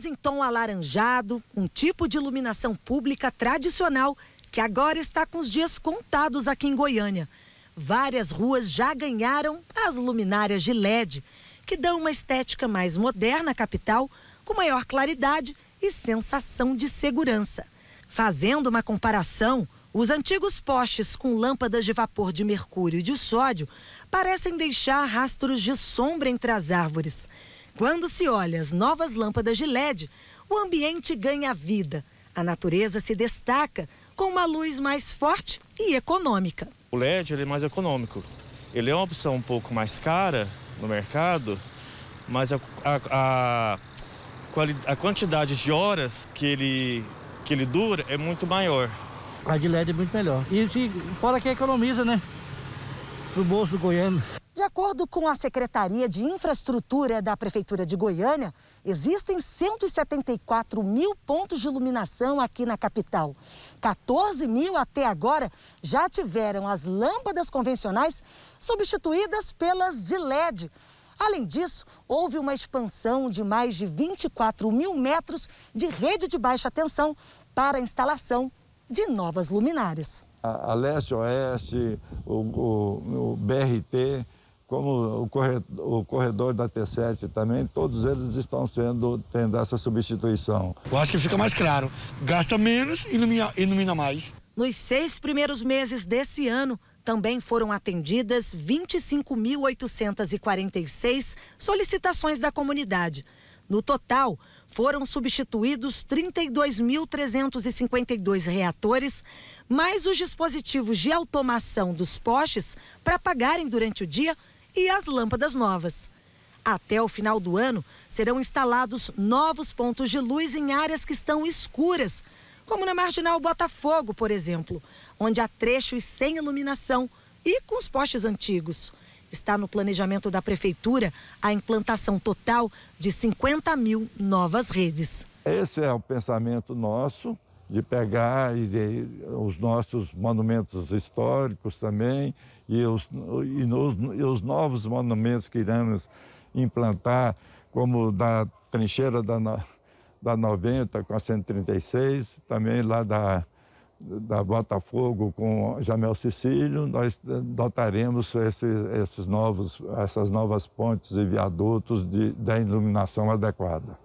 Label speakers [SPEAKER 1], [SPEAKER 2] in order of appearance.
[SPEAKER 1] cores em tom alaranjado, um tipo de iluminação pública tradicional que agora está com os dias contados aqui em Goiânia. Várias ruas já ganharam as luminárias de LED, que dão uma estética mais moderna à capital, com maior claridade e sensação de segurança. Fazendo uma comparação, os antigos postes com lâmpadas de vapor de mercúrio e de sódio parecem deixar rastros de sombra entre as árvores. Quando se olha as novas lâmpadas de LED, o ambiente ganha vida. A natureza se destaca com uma luz mais forte e econômica.
[SPEAKER 2] O LED é mais econômico. Ele é uma opção um pouco mais cara no mercado, mas a, a, a, a quantidade de horas que ele, que ele dura é muito maior.
[SPEAKER 3] A de LED é muito melhor. E fora que economiza, né? Pro bolso do goiano.
[SPEAKER 1] De acordo com a Secretaria de Infraestrutura da Prefeitura de Goiânia, existem 174 mil pontos de iluminação aqui na capital. 14 mil até agora já tiveram as lâmpadas convencionais substituídas pelas de LED. Além disso, houve uma expansão de mais de 24 mil metros de rede de baixa tensão para a instalação de novas luminárias.
[SPEAKER 3] A, a leste-oeste, o, o, o BRT, como o corredor, o corredor da T7 também, todos eles estão sendo tendo essa substituição. Eu acho que fica mais claro, gasta menos e ilumina, ilumina mais.
[SPEAKER 1] Nos seis primeiros meses desse ano, também foram atendidas 25.846 solicitações da comunidade. No total, foram substituídos 32.352 reatores, mais os dispositivos de automação dos postes para pagarem durante o dia e as lâmpadas novas. Até o final do ano, serão instalados novos pontos de luz em áreas que estão escuras, como na marginal Botafogo, por exemplo, onde há trechos sem iluminação e com os postes antigos. Está no planejamento da prefeitura a implantação total de 50 mil novas redes.
[SPEAKER 3] Esse é o pensamento nosso de pegar e de, os nossos monumentos históricos também e os, e, nos, e os novos monumentos que iremos implantar, como da trincheira da, da 90 com a 136, também lá da, da Botafogo com Jamel Sicílio, nós dotaremos esse, esses novos, essas novas pontes e viadutos de, da iluminação adequada.